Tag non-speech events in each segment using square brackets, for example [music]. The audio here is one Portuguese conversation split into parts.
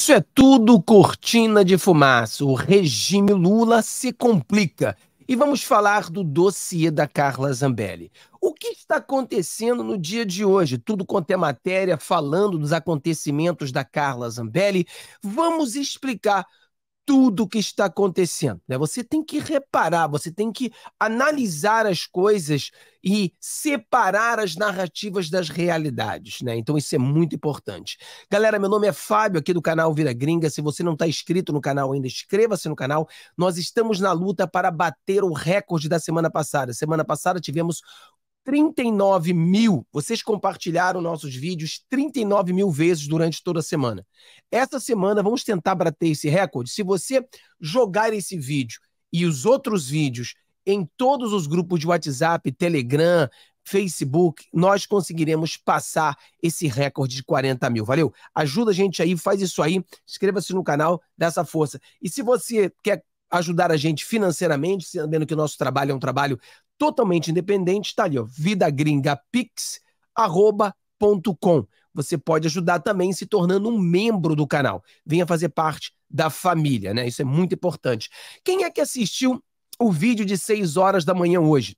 Isso é tudo cortina de fumaça. O regime Lula se complica. E vamos falar do dossiê da Carla Zambelli. O que está acontecendo no dia de hoje? Tudo quanto é matéria falando dos acontecimentos da Carla Zambelli. Vamos explicar tudo o que está acontecendo. Né? Você tem que reparar, você tem que analisar as coisas e separar as narrativas das realidades. Né? Então, isso é muito importante. Galera, meu nome é Fábio, aqui do canal Vira Gringa. Se você não está inscrito no canal ainda, inscreva-se no canal. Nós estamos na luta para bater o recorde da semana passada. Semana passada tivemos 39 mil, vocês compartilharam nossos vídeos 39 mil vezes durante toda a semana. Essa semana vamos tentar bater esse recorde. Se você jogar esse vídeo e os outros vídeos em todos os grupos de WhatsApp, Telegram, Facebook, nós conseguiremos passar esse recorde de 40 mil. Valeu? Ajuda a gente aí, faz isso aí, inscreva-se no canal, dá essa força. E se você quer ajudar a gente financeiramente, sabendo que o nosso trabalho é um trabalho totalmente independente, tá ali, ó, vidagringapix.com. Você pode ajudar também se tornando um membro do canal. Venha fazer parte da família, né? Isso é muito importante. Quem é que assistiu o vídeo de 6 horas da manhã hoje?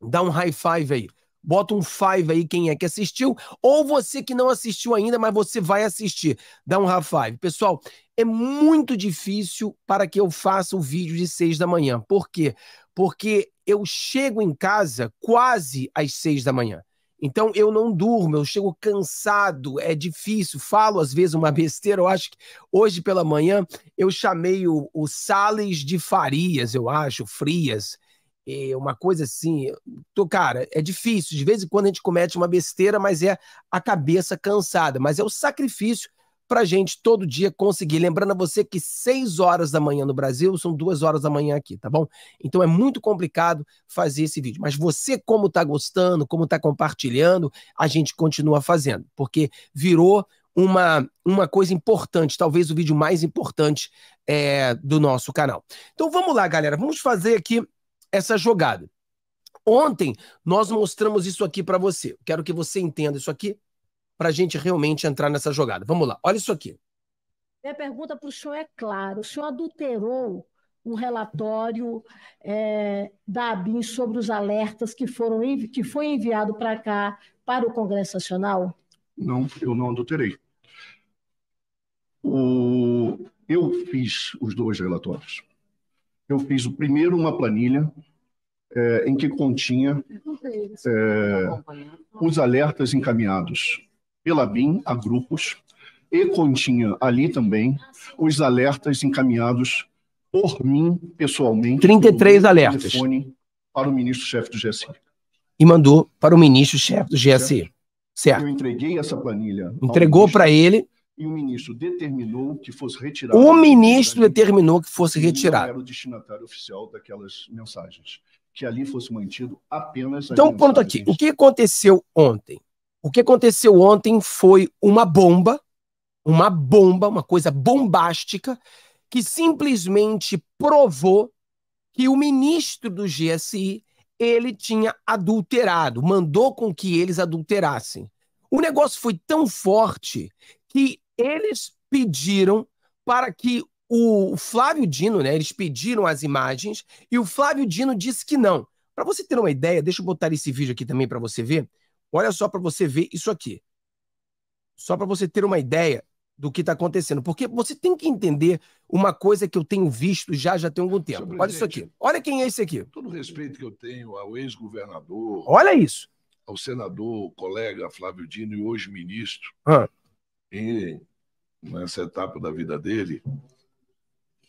Dá um high five aí. Bota um five aí quem é que assistiu, ou você que não assistiu ainda, mas você vai assistir. Dá um high five. Pessoal, é muito difícil para que eu faça o vídeo de 6 da manhã. Por quê? Porque eu chego em casa quase às seis da manhã. Então eu não durmo, eu chego cansado, é difícil, falo às vezes uma [laughs] besteira. Eu acho que hoje pela manhã eu chamei o, o Sales de Farias, eu acho, Frias, uma coisa assim. Tô, cara, é difícil. De vez em quando a gente comete uma besteira, mas é a cabeça cansada, mas é o sacrifício para gente todo dia conseguir. Lembrando a você que 6 horas da manhã no Brasil são 2 horas da manhã aqui, tá bom? Então é muito complicado fazer esse vídeo. Mas você, como está gostando, como está compartilhando, a gente continua fazendo, porque virou uma, uma coisa importante, talvez o vídeo mais importante é, do nosso canal. Então vamos lá, galera, vamos fazer aqui essa jogada. Ontem nós mostramos isso aqui para você. Quero que você entenda isso aqui para a gente realmente entrar nessa jogada. Vamos lá, olha isso aqui. Minha pergunta para o senhor é clara: o senhor adulterou um relatório é, da ABIN sobre os alertas que, foram, que foi enviado para cá, para o Congresso Nacional? Não, eu não adulterei. O... Eu fiz os dois relatórios. Eu fiz o primeiro uma planilha é, em que continha é, tá os alertas encaminhados pela BIM a grupos e continha ali também os alertas encaminhados por mim pessoalmente. 33 alertas. Para o ministro-chefe do GSI. E mandou para o ministro-chefe do GSI. Certo. Eu entreguei essa planilha. Entregou para ele. E o ministro determinou que fosse retirado. O ministro determinou que fosse retirado. Era o destinatário oficial daquelas mensagens. Que ali fosse mantido apenas. Então, ponto aqui. O que aconteceu ontem? O que aconteceu ontem foi uma bomba, uma bomba, uma coisa bombástica, que simplesmente provou que o ministro do GSI ele tinha adulterado, mandou com que eles adulterassem. O negócio foi tão forte que eles pediram para que o Flávio Dino, né? Eles pediram as imagens e o Flávio Dino disse que não. Para você ter uma ideia, deixa eu botar esse vídeo aqui também para você ver. Olha só para você ver isso aqui. Só para você ter uma ideia do que está acontecendo. Porque você tem que entender uma coisa que eu tenho visto já já tem algum tempo. Olha isso aqui. Olha quem é esse aqui. Todo o respeito que eu tenho ao ex-governador. Olha isso. Ao senador, colega Flávio Dino e hoje ministro. Ah. nessa etapa da vida dele,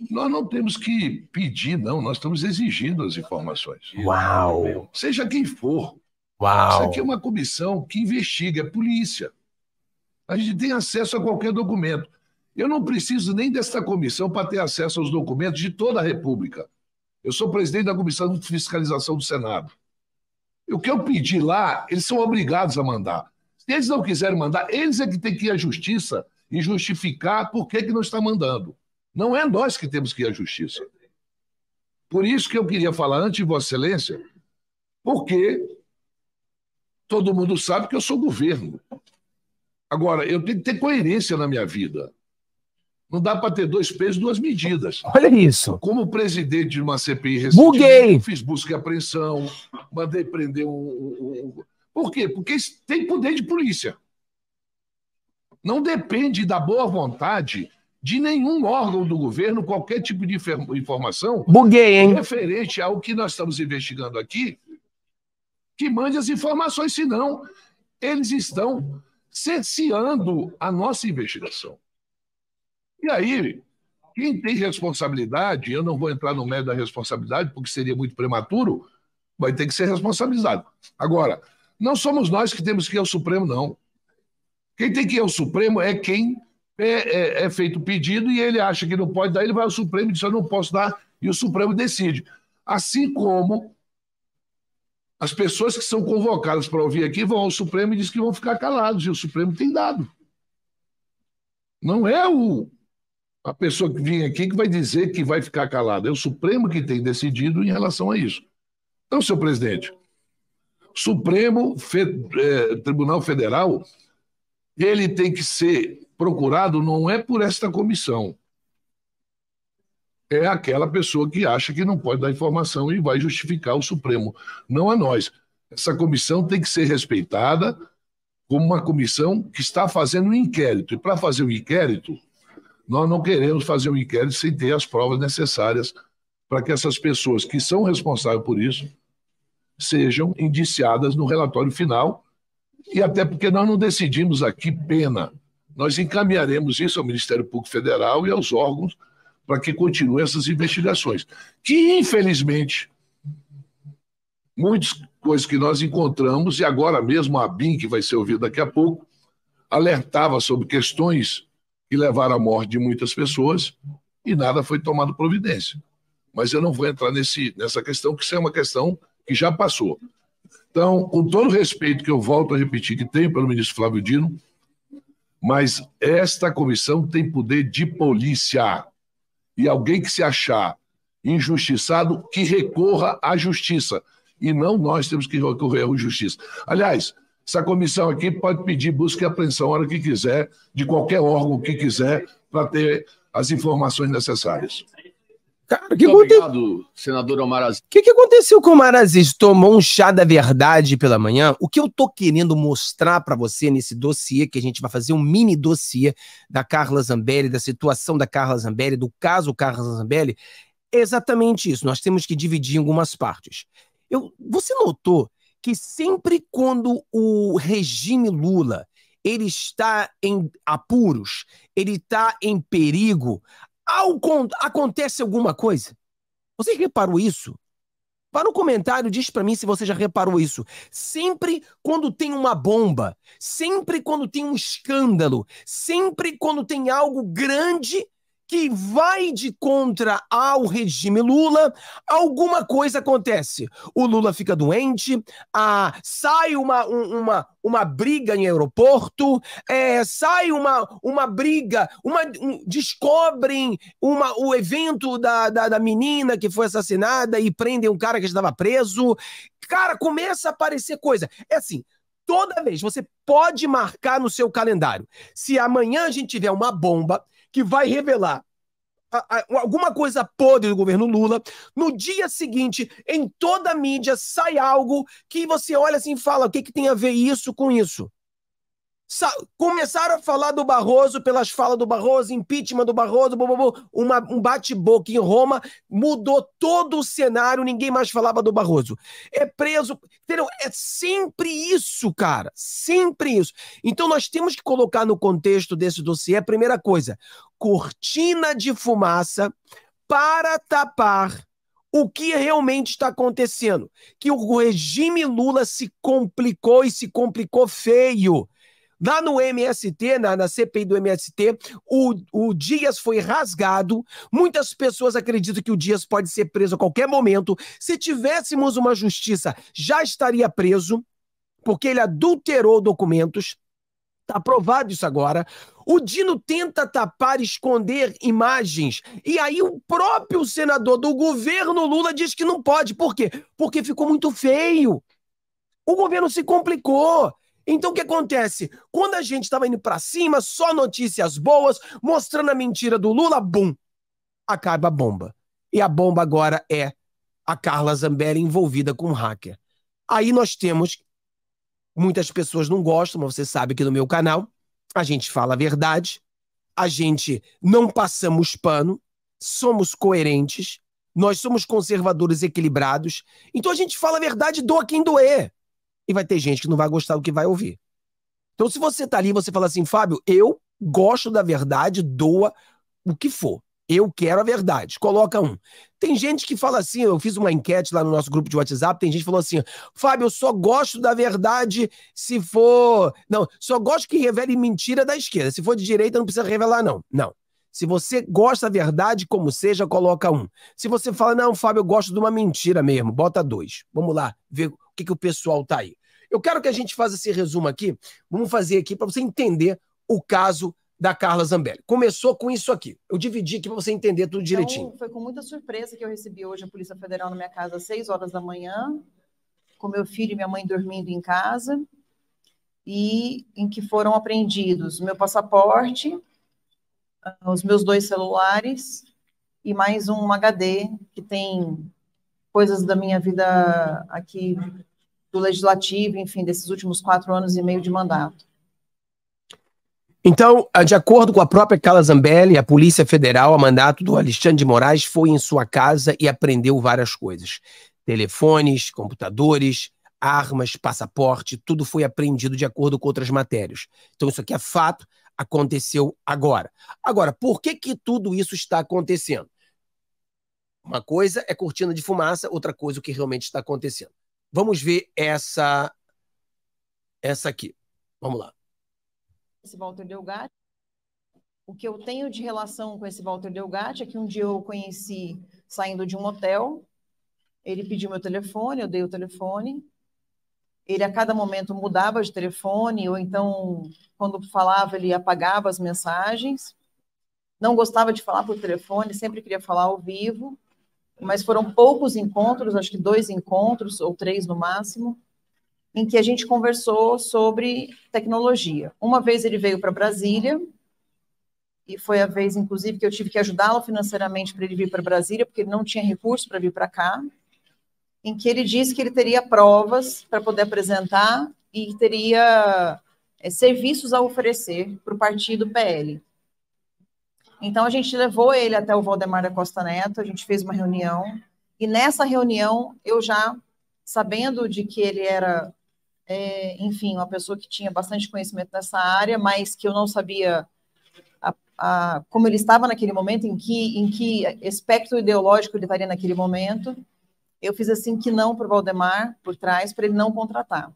nós não temos que pedir, não. Nós estamos exigindo as informações. Uau! Seja quem for. Uau. Isso aqui é uma comissão que investiga, é polícia. A gente tem acesso a qualquer documento. Eu não preciso nem desta comissão para ter acesso aos documentos de toda a República. Eu sou presidente da Comissão de Fiscalização do Senado. E o que eu pedi lá, eles são obrigados a mandar. Se eles não quiserem mandar, eles é que têm que ir à justiça e justificar por que, que não está mandando. Não é nós que temos que ir à justiça. Por isso que eu queria falar antes de Vossa Excelência, porque Todo mundo sabe que eu sou governo. Agora, eu tenho que ter coerência na minha vida. Não dá para ter dois pesos, duas medidas. Olha isso. Como presidente de uma CPI recente, fiz busca e apreensão, mandei prender um, um, um. Por quê? Porque tem poder de polícia. Não depende da boa vontade de nenhum órgão do governo, qualquer tipo de informação. Buguei, hein? Referente ao que nós estamos investigando aqui, que mande as informações, senão eles estão cerceando a nossa investigação. E aí, quem tem responsabilidade, eu não vou entrar no mérito da responsabilidade, porque seria muito prematuro, vai ter que ser responsabilizado. Agora, não somos nós que temos que ir ao Supremo, não. Quem tem que ir ao Supremo é quem é, é, é feito o pedido e ele acha que não pode dar, ele vai ao Supremo e diz: Eu não posso dar, e o Supremo decide. Assim como as pessoas que são convocadas para ouvir aqui vão ao Supremo e dizem que vão ficar calados, e o Supremo tem dado. Não é o, a pessoa que vem aqui que vai dizer que vai ficar calada, é o Supremo que tem decidido em relação a isso. Então, senhor presidente, Supremo Fe, é, Tribunal Federal, ele tem que ser procurado não é por esta comissão, é aquela pessoa que acha que não pode dar informação e vai justificar o Supremo, não a nós. Essa comissão tem que ser respeitada como uma comissão que está fazendo um inquérito. E para fazer um inquérito, nós não queremos fazer um inquérito sem ter as provas necessárias para que essas pessoas que são responsáveis por isso sejam indiciadas no relatório final. E até porque nós não decidimos aqui pena. Nós encaminharemos isso ao Ministério Público Federal e aos órgãos para que continuem essas investigações. Que, infelizmente, muitas coisas que nós encontramos, e agora mesmo a BIM, que vai ser ouvida daqui a pouco, alertava sobre questões que levaram à morte de muitas pessoas e nada foi tomado providência. Mas eu não vou entrar nesse, nessa questão, que isso é uma questão que já passou. Então, com todo o respeito que eu volto a repetir que tenho pelo ministro Flávio Dino, mas esta comissão tem poder de polícia. E alguém que se achar injustiçado, que recorra à justiça. E não nós temos que recorrer à justiça. Aliás, essa comissão aqui pode pedir busca e apreensão a hora que quiser, de qualquer órgão que quiser, para ter as informações necessárias. Cara, que obrigado, senador Omar Aziz. O que, que aconteceu com o Omar Aziz? Tomou um chá da verdade pela manhã? O que eu tô querendo mostrar para você nesse dossiê, que a gente vai fazer um mini dossiê da Carla Zambelli, da situação da Carla Zambelli, do caso Carla Zambelli, é exatamente isso. Nós temos que dividir em algumas partes. Eu, você notou que sempre quando o regime Lula ele está em apuros, ele está em perigo, ao acontece alguma coisa. Você reparou isso? Para no comentário, diz para mim se você já reparou isso. Sempre quando tem uma bomba, sempre quando tem um escândalo, sempre quando tem algo grande que vai de contra ao regime Lula, alguma coisa acontece. O Lula fica doente, sai uma, uma, uma briga em aeroporto, é, sai uma, uma briga, uma, um, descobrem uma, o evento da, da, da menina que foi assassinada e prendem um cara que estava preso. Cara, começa a aparecer coisa. É assim, toda vez. Você pode marcar no seu calendário. Se amanhã a gente tiver uma bomba, que vai revelar alguma coisa podre do governo Lula. No dia seguinte, em toda a mídia, sai algo que você olha assim e fala: o que, que tem a ver isso com isso? começaram a falar do Barroso pelas falas do Barroso, impeachment do Barroso, blá, uma, um bate-boca em Roma, mudou todo o cenário, ninguém mais falava do Barroso. É preso, entendeu? É sempre isso, cara, sempre isso. Então nós temos que colocar no contexto desse dossiê, primeira coisa, cortina de fumaça para tapar o que realmente está acontecendo, que o regime Lula se complicou e se complicou feio Lá no MST, na, na CPI do MST, o, o Dias foi rasgado. Muitas pessoas acreditam que o Dias pode ser preso a qualquer momento. Se tivéssemos uma justiça, já estaria preso, porque ele adulterou documentos. Está provado isso agora. O Dino tenta tapar, esconder imagens. E aí o próprio senador do governo Lula diz que não pode. Por quê? Porque ficou muito feio. O governo se complicou. Então o que acontece? Quando a gente estava indo para cima, só notícias boas, mostrando a mentira do Lula, bum, acaba a bomba. E a bomba agora é a Carla Zambelli envolvida com um hacker. Aí nós temos muitas pessoas não gostam, mas você sabe que no meu canal a gente fala a verdade, a gente não passamos pano, somos coerentes, nós somos conservadores equilibrados, então a gente fala a verdade, doa quem doer e vai ter gente que não vai gostar do que vai ouvir. Então, se você tá ali e você fala assim, Fábio, eu gosto da verdade, doa o que for. Eu quero a verdade. Coloca um. Tem gente que fala assim, eu fiz uma enquete lá no nosso grupo de WhatsApp, tem gente que falou assim: Fábio, eu só gosto da verdade se for. Não, só gosto que revele mentira da esquerda. Se for de direita, não precisa revelar, não. Não. Se você gosta da verdade, como seja, coloca um. Se você fala, não, Fábio, eu gosto de uma mentira mesmo, bota dois. Vamos lá, ver o que, que o pessoal tá aí. Eu quero que a gente faça esse resumo aqui. Vamos fazer aqui para você entender o caso da Carla Zambelli. Começou com isso aqui. Eu dividi aqui para você entender tudo então, direitinho. Então, foi com muita surpresa que eu recebi hoje a Polícia Federal na minha casa às seis horas da manhã, com meu filho e minha mãe dormindo em casa, e em que foram apreendidos meu passaporte, ah, os meus dois celulares e mais um HD que tem coisas da minha vida aqui do legislativo, enfim, desses últimos quatro anos e meio de mandato. Então, ah, de acordo com a própria Carla Zambelli, a Polícia Federal, a mandato do Alexandre de Moraes, foi em sua casa e apreendeu várias coisas: telefones, computadores, armas, passaporte, tudo foi apreendido de acordo com outras matérias. Então, isso aqui é fato aconteceu agora. Agora, por que, que tudo isso está acontecendo? Uma coisa é cortina de fumaça, outra coisa é o que realmente está acontecendo. Vamos ver essa essa aqui. Vamos lá. Esse Walter Delgatti. O que eu tenho de relação com esse Walter Delgatti é que um dia eu o conheci saindo de um hotel. Ele pediu meu telefone, eu dei o telefone ele a cada momento mudava de telefone, ou então, quando falava, ele apagava as mensagens. Não gostava de falar por telefone, sempre queria falar ao vivo, mas foram poucos encontros, acho que dois encontros, ou três no máximo, em que a gente conversou sobre tecnologia. Uma vez ele veio para Brasília, e foi a vez, inclusive, que eu tive que ajudá-lo financeiramente para ele vir para Brasília, porque ele não tinha recurso para vir para cá em que ele disse que ele teria provas para poder apresentar e teria é, serviços a oferecer para o partido PL. Então a gente levou ele até o Valdemar da Costa Neto, a gente fez uma reunião e nessa reunião eu já sabendo de que ele era, é, enfim, uma pessoa que tinha bastante conhecimento nessa área, mas que eu não sabia a, a, como ele estava naquele momento, em que, em que espectro ideológico ele estaria naquele momento. Eu fiz assim que não para o Valdemar por trás, para ele não contratar.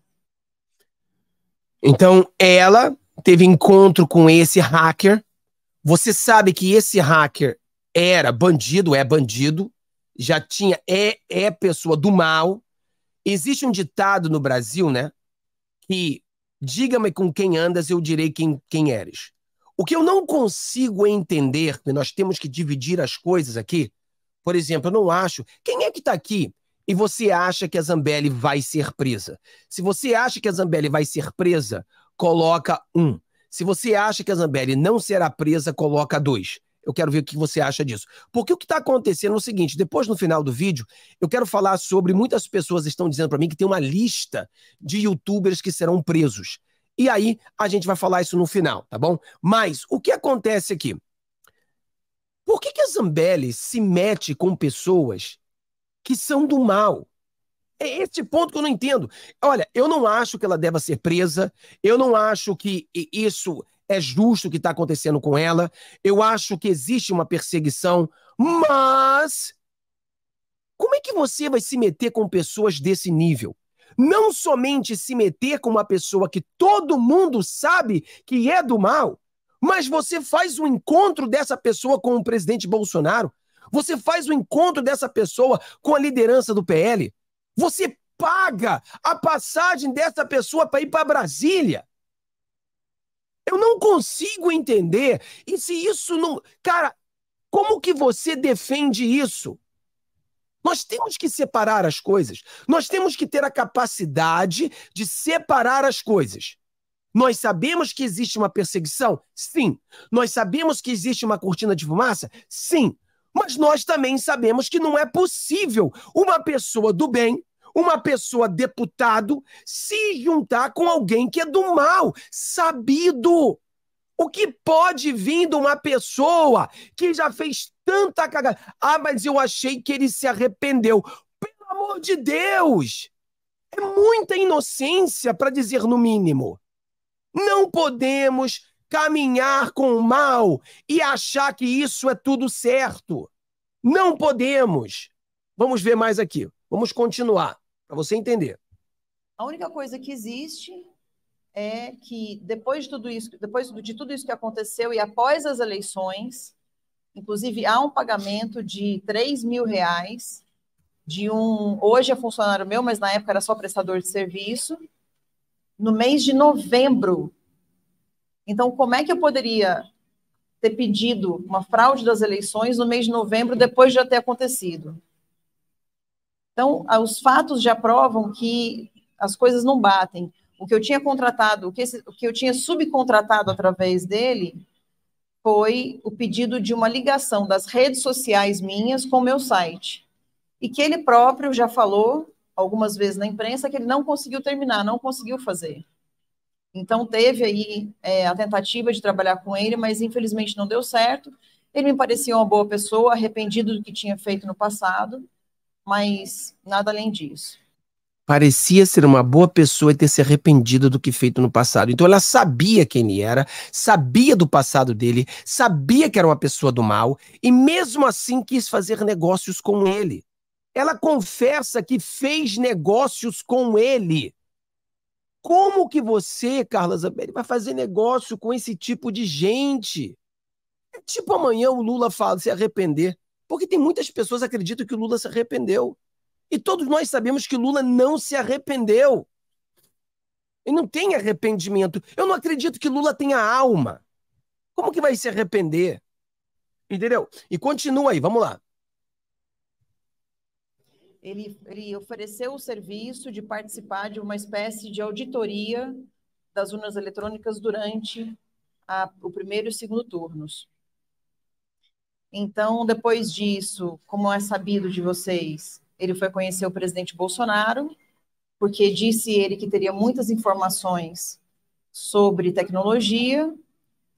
Então, ela teve encontro com esse hacker. Você sabe que esse hacker era bandido, é bandido, já tinha, é, é pessoa do mal. Existe um ditado no Brasil, né? Que diga-me com quem andas, eu direi quem, quem eres. O que eu não consigo entender, e nós temos que dividir as coisas aqui, por exemplo, eu não acho. Quem é que está aqui e você acha que a Zambelli vai ser presa. Se você acha que a Zambelli vai ser presa, coloca um. Se você acha que a Zambelli não será presa, coloca dois. Eu quero ver o que você acha disso. Porque o que está acontecendo é o seguinte: depois no final do vídeo, eu quero falar sobre muitas pessoas estão dizendo para mim que tem uma lista de youtubers que serão presos. E aí a gente vai falar isso no final, tá bom? Mas o que acontece aqui? Por que, que a Zambelli se mete com pessoas que são do mal. É este ponto que eu não entendo. Olha, eu não acho que ela deva ser presa, eu não acho que isso é justo o que está acontecendo com ela, eu acho que existe uma perseguição, mas como é que você vai se meter com pessoas desse nível? Não somente se meter com uma pessoa que todo mundo sabe que é do mal, mas você faz um encontro dessa pessoa com o presidente Bolsonaro. Você faz o encontro dessa pessoa com a liderança do PL. Você paga a passagem dessa pessoa para ir para Brasília. Eu não consigo entender. E se isso não. Cara, como que você defende isso? Nós temos que separar as coisas. Nós temos que ter a capacidade de separar as coisas. Nós sabemos que existe uma perseguição? Sim. Nós sabemos que existe uma cortina de fumaça? Sim. Mas nós também sabemos que não é possível uma pessoa do bem, uma pessoa deputado, se juntar com alguém que é do mal, sabido. O que pode vir de uma pessoa que já fez tanta cagada? Ah, mas eu achei que ele se arrependeu. Pelo amor de Deus! É muita inocência, para dizer no mínimo. Não podemos caminhar com o mal e achar que isso é tudo certo. Não podemos. Vamos ver mais aqui. Vamos continuar, para você entender. A única coisa que existe é que depois de tudo isso, depois de tudo isso que aconteceu e após as eleições, inclusive há um pagamento de 3 mil reais de um hoje é funcionário meu, mas na época era só prestador de serviço. No mês de novembro então, como é que eu poderia ter pedido uma fraude das eleições no mês de novembro, depois de já ter acontecido? Então, ah, os fatos já provam que as coisas não batem. O que eu tinha contratado, o que, esse, o que eu tinha subcontratado através dele, foi o pedido de uma ligação das redes sociais minhas com o meu site. E que ele próprio já falou algumas vezes na imprensa que ele não conseguiu terminar, não conseguiu fazer. Então, teve aí é, a tentativa de trabalhar com ele, mas infelizmente não deu certo. Ele me parecia uma boa pessoa, arrependido do que tinha feito no passado, mas nada além disso. Parecia ser uma boa pessoa e ter se arrependido do que feito no passado. Então ela sabia quem ele era, sabia do passado dele, sabia que era uma pessoa do mal e mesmo assim quis fazer negócios com ele. Ela confessa que fez negócios com ele. Como que você, Carla Zambelli, vai fazer negócio com esse tipo de gente? É tipo amanhã o Lula fala se arrepender, porque tem muitas pessoas que acreditam que o Lula se arrependeu. E todos nós sabemos que Lula não se arrependeu. Ele não tem arrependimento. Eu não acredito que Lula tenha alma. Como que vai se arrepender? Entendeu? E continua aí, vamos lá. Ele, ele ofereceu o serviço de participar de uma espécie de auditoria das urnas eletrônicas durante a, o primeiro e o segundo turnos. Então, depois disso, como é sabido de vocês, ele foi conhecer o presidente Bolsonaro, porque disse ele que teria muitas informações sobre tecnologia.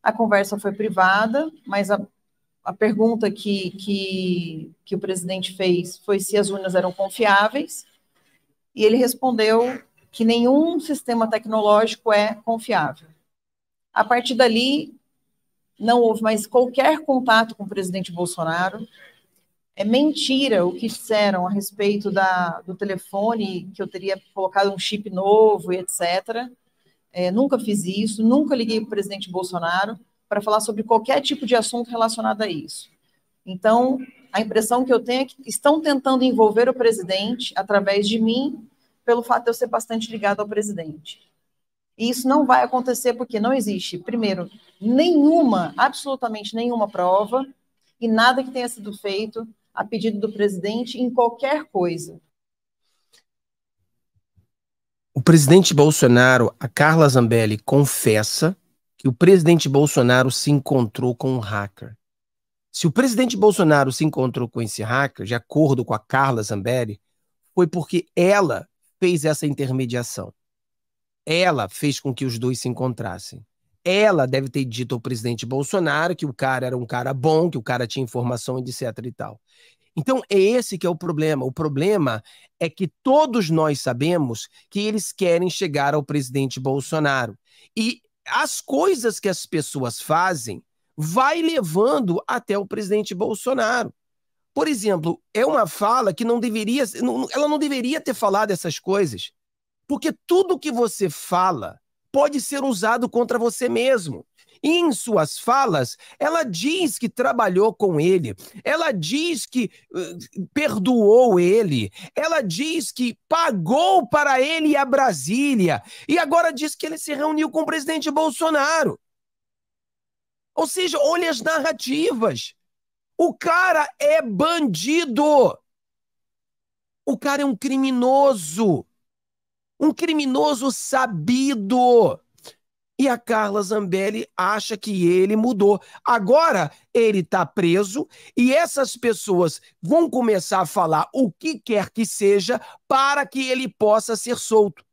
A conversa foi privada, mas a, a pergunta que, que, que o presidente fez foi se as urnas eram confiáveis, e ele respondeu que nenhum sistema tecnológico é confiável. A partir dali, não houve mais qualquer contato com o presidente Bolsonaro. É mentira o que disseram a respeito da, do telefone, que eu teria colocado um chip novo e etc. É, nunca fiz isso, nunca liguei para o presidente Bolsonaro para falar sobre qualquer tipo de assunto relacionado a isso. Então, a impressão que eu tenho é que estão tentando envolver o presidente através de mim, pelo fato de eu ser bastante ligado ao presidente. E isso não vai acontecer porque não existe, primeiro, nenhuma, absolutamente nenhuma prova e nada que tenha sido feito a pedido do presidente em qualquer coisa. O presidente Bolsonaro, a Carla Zambelli, confessa que o presidente Bolsonaro se encontrou com um hacker. Se o presidente Bolsonaro se encontrou com esse hacker, de acordo com a Carla Zambelli, foi porque ela fez essa intermediação. Ela fez com que os dois se encontrassem. Ela deve ter dito ao presidente Bolsonaro que o cara era um cara bom, que o cara tinha informação, etc e tal. Então é esse que é o problema. O problema é que todos nós sabemos que eles querem chegar ao presidente Bolsonaro. E as coisas que as pessoas fazem vai levando até o presidente Bolsonaro. Por exemplo, é uma fala que não deveria, não, ela não deveria ter falado essas coisas, porque tudo que você fala pode ser usado contra você mesmo. E em suas falas, ela diz que trabalhou com ele, ela diz que uh, perdoou ele, ela diz que pagou para ele a Brasília, e agora diz que ele se reuniu com o presidente Bolsonaro. Ou seja, olha as narrativas. O cara é bandido. O cara é um criminoso. Um criminoso sabido e a Carla Zambelli acha que ele mudou. Agora ele está preso e essas pessoas vão começar a falar o que quer que seja para que ele possa ser solto.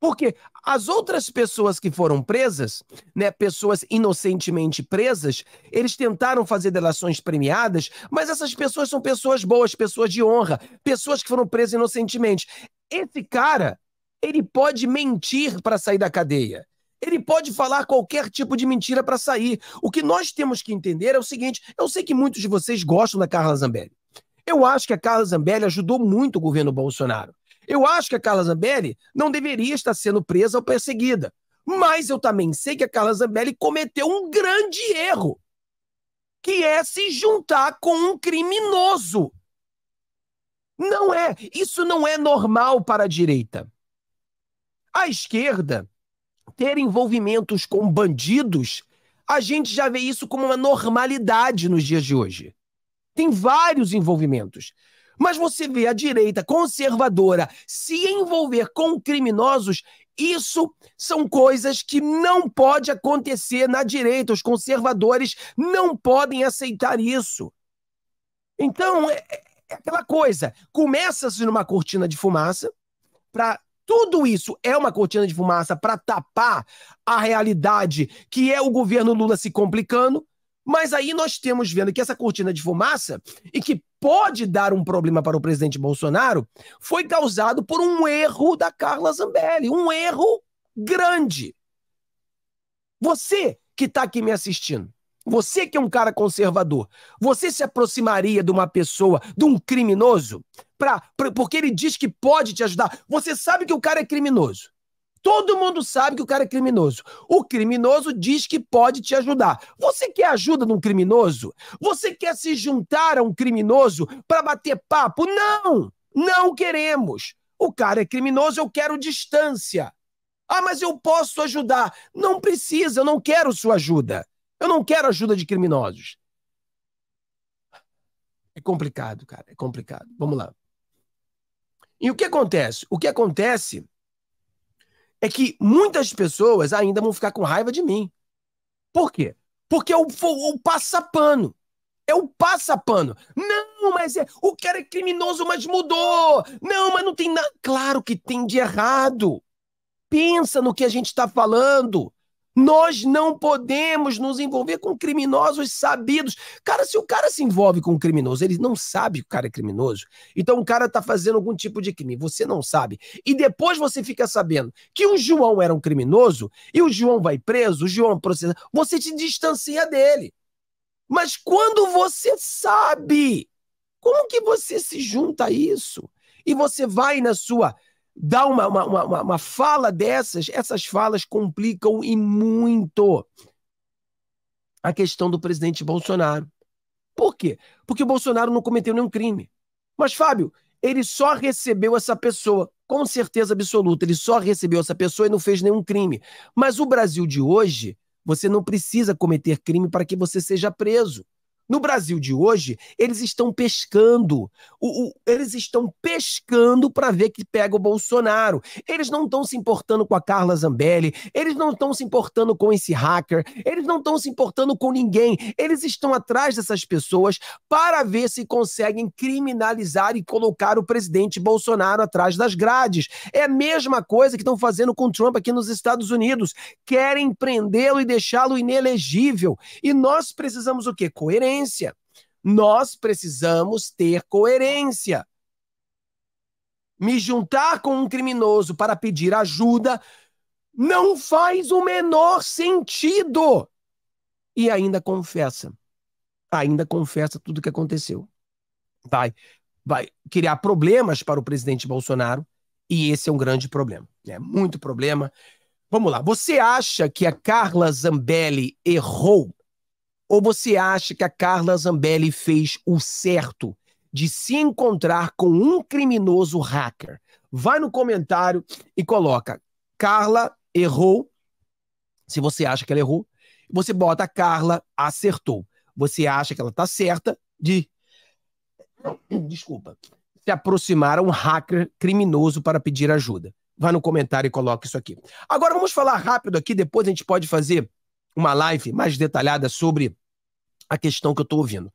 Porque as outras pessoas que foram presas, né, pessoas inocentemente presas, eles tentaram fazer delações premiadas, mas essas pessoas são pessoas boas, pessoas de honra, pessoas que foram presas inocentemente. Esse cara, ele pode mentir para sair da cadeia. Ele pode falar qualquer tipo de mentira para sair. O que nós temos que entender é o seguinte: eu sei que muitos de vocês gostam da Carla Zambelli. Eu acho que a Carla Zambelli ajudou muito o governo Bolsonaro. Eu acho que a Carla Zambelli não deveria estar sendo presa ou perseguida. Mas eu também sei que a Carla Zambelli cometeu um grande erro, que é se juntar com um criminoso. Não é, isso não é normal para a direita. A esquerda ter envolvimentos com bandidos, a gente já vê isso como uma normalidade nos dias de hoje. Tem vários envolvimentos. Mas você vê a direita conservadora se envolver com criminosos, isso são coisas que não pode acontecer na direita. Os conservadores não podem aceitar isso. Então, é, é, é aquela coisa: começa-se numa cortina de fumaça para tudo isso é uma cortina de fumaça para tapar a realidade que é o governo Lula se complicando. Mas aí nós temos vendo que essa cortina de fumaça e que pode dar um problema para o presidente Bolsonaro foi causado por um erro da Carla Zambelli, um erro grande. Você que está aqui me assistindo, você que é um cara conservador, você se aproximaria de uma pessoa, de um criminoso, pra, pra, porque ele diz que pode te ajudar? Você sabe que o cara é criminoso. Todo mundo sabe que o cara é criminoso. O criminoso diz que pode te ajudar. Você quer ajuda de um criminoso? Você quer se juntar a um criminoso para bater papo? Não! Não queremos. O cara é criminoso, eu quero distância. Ah, mas eu posso ajudar. Não precisa, eu não quero sua ajuda. Eu não quero ajuda de criminosos. É complicado, cara, é complicado. Vamos lá. E o que acontece? O que acontece é que muitas pessoas ainda vão ficar com raiva de mim. Por quê? Porque eu o, o passapano. É o passapano. Não, mas é, o cara é criminoso, mas mudou. Não, mas não tem nada. Claro que tem de errado. Pensa no que a gente está falando. Nós não podemos nos envolver com criminosos sabidos. Cara, se o cara se envolve com um criminoso, ele não sabe que o cara é criminoso. Então o cara tá fazendo algum tipo de crime, você não sabe. E depois você fica sabendo que o João era um criminoso e o João vai preso, o João é processa. Você te distancia dele. Mas quando você sabe, como que você se junta a isso? E você vai na sua dá uma, uma, uma, uma fala dessas, essas falas complicam e muito a questão do presidente Bolsonaro. Por quê? Porque o Bolsonaro não cometeu nenhum crime. Mas, Fábio, ele só recebeu essa pessoa, com certeza absoluta, ele só recebeu essa pessoa e não fez nenhum crime. Mas o Brasil de hoje, você não precisa cometer crime para que você seja preso. No Brasil de hoje, eles estão pescando. O, o, eles estão pescando para ver que pega o Bolsonaro. Eles não estão se importando com a Carla Zambelli, eles não estão se importando com esse hacker, eles não estão se importando com ninguém. Eles estão atrás dessas pessoas para ver se conseguem criminalizar e colocar o presidente Bolsonaro atrás das grades. É a mesma coisa que estão fazendo com Trump aqui nos Estados Unidos. Querem prendê-lo e deixá-lo inelegível. E nós precisamos o quê? Coerência coerência. Nós precisamos ter coerência. Me juntar com um criminoso para pedir ajuda não faz o menor sentido. E ainda confessa. Ainda confessa tudo o que aconteceu. Vai, vai criar problemas para o presidente Bolsonaro. E esse é um grande problema, é Muito problema. Vamos lá. Você acha que a Carla Zambelli errou ou você acha que a Carla Zambelli fez o certo de se encontrar com um criminoso hacker? Vai no comentário e coloca: Carla errou. Se você acha que ela errou, você bota Carla acertou. Você acha que ela está certa de. Desculpa. Se aproximar a um hacker criminoso para pedir ajuda. Vai no comentário e coloca isso aqui. Agora vamos falar rápido aqui, depois a gente pode fazer uma live mais detalhada sobre a questão que eu estou ouvindo.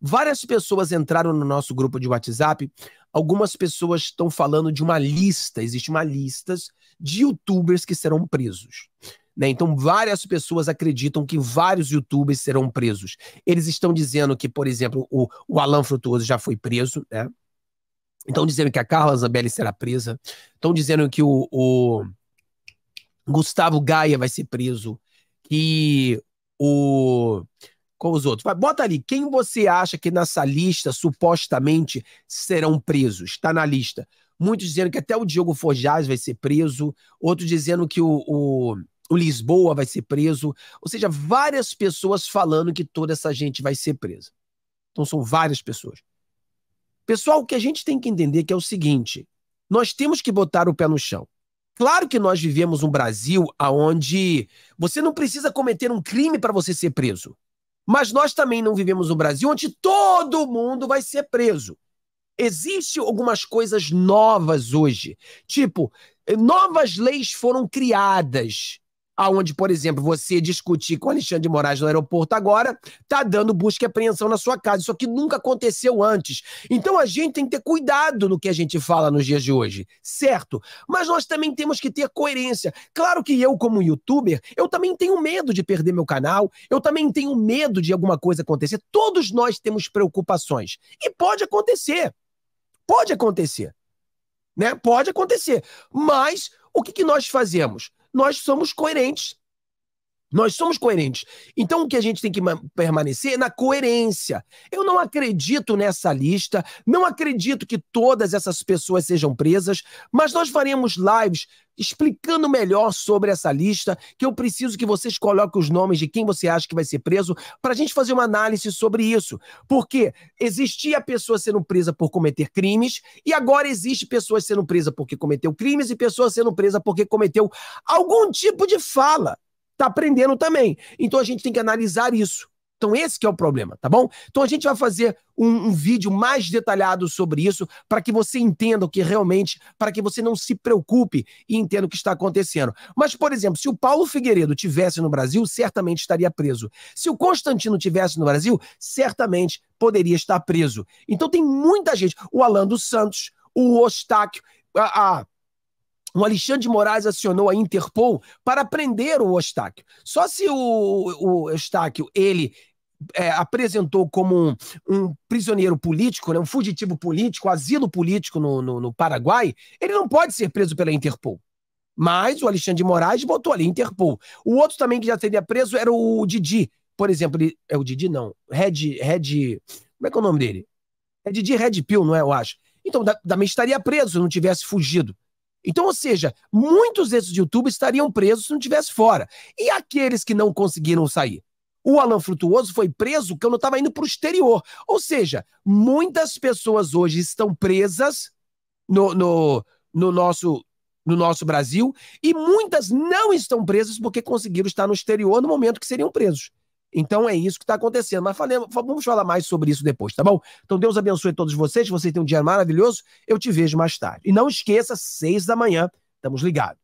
Várias pessoas entraram no nosso grupo de WhatsApp. Algumas pessoas estão falando de uma lista, existe uma lista de youtubers que serão presos. Né? Então, várias pessoas acreditam que vários youtubers serão presos. Eles estão dizendo que, por exemplo, o, o Alan Frutuoso já foi preso, né? Estão dizendo que a Carla Zambelli será presa. Estão dizendo que o, o Gustavo Gaia vai ser preso que o. Com os outros. Vai, bota ali. Quem você acha que nessa lista supostamente serão presos? Está na lista. Muitos dizendo que até o Diogo Forjaz vai ser preso, outros dizendo que o, o, o Lisboa vai ser preso. Ou seja, várias pessoas falando que toda essa gente vai ser presa. Então são várias pessoas. Pessoal, o que a gente tem que entender é que é o seguinte: nós temos que botar o pé no chão. Claro que nós vivemos um Brasil onde você não precisa cometer um crime para você ser preso. Mas nós também não vivemos um Brasil onde todo mundo vai ser preso. Existem algumas coisas novas hoje. Tipo, novas leis foram criadas aonde, por exemplo, você discutir com Alexandre de Moraes no aeroporto agora, tá dando busca e apreensão na sua casa. Isso aqui nunca aconteceu antes. Então a gente tem que ter cuidado no que a gente fala nos dias de hoje, certo? Mas nós também temos que ter coerência. Claro que eu, como youtuber, eu também tenho medo de perder meu canal, eu também tenho medo de alguma coisa acontecer. Todos nós temos preocupações. E pode acontecer. Pode acontecer. Né? Pode acontecer. Mas o que, que nós fazemos? nós somos coerentes nós somos coerentes. Então o que a gente tem que permanecer é na coerência. Eu não acredito nessa lista, não acredito que todas essas pessoas sejam presas, mas nós faremos lives explicando melhor sobre essa lista, que eu preciso que vocês coloquem os nomes de quem você acha que vai ser preso, para a gente fazer uma análise sobre isso. Porque existia pessoa sendo presa por cometer crimes, e agora existe pessoas sendo presa porque cometeu crimes e pessoas sendo presa porque cometeu algum tipo de fala tá aprendendo também. Então a gente tem que analisar isso. Então esse que é o problema, tá bom? Então a gente vai fazer um, um vídeo mais detalhado sobre isso para que você entenda o que realmente, para que você não se preocupe e entenda o que está acontecendo. Mas por exemplo, se o Paulo Figueiredo tivesse no Brasil, certamente estaria preso. Se o Constantino tivesse no Brasil, certamente poderia estar preso. Então tem muita gente, o Alan dos Santos, o Ostáquio, a, a um Alexandre de Moraes acionou a Interpol para prender o Eustáquio. Só se o, o ele é, apresentou como um, um, prisioneiro político, né, um fugitivo político, asilo político no, no, no, Paraguai, ele não pode ser preso pela Interpol. Mas o Alexandre de Moraes botou ali Interpol. O outro também que já teria preso era o Didi, por exemplo. Ele, é o Didi, não. Red, Red. Como é que é o nome dele? É Didi Red Pill, não é? Eu acho. Então, da, também estaria preso se não tivesse fugido. Então, ou seja, muitos desses youtubers estariam presos se não tivesse fora. E aqueles que não conseguiram sair? O Alan Frutuoso foi preso quando estava indo para o exterior. Ou seja, muitas pessoas hoje estão presas no, no, no nosso no nosso Brasil e muitas não estão presas porque conseguiram estar no exterior no momento que seriam presos. Então é isso que está acontecendo. Mas vamos falar mais sobre isso depois, tá bom? Então Deus abençoe todos vocês, vocês têm um dia maravilhoso. Eu te vejo mais tarde. E não esqueça, seis da manhã, estamos ligados.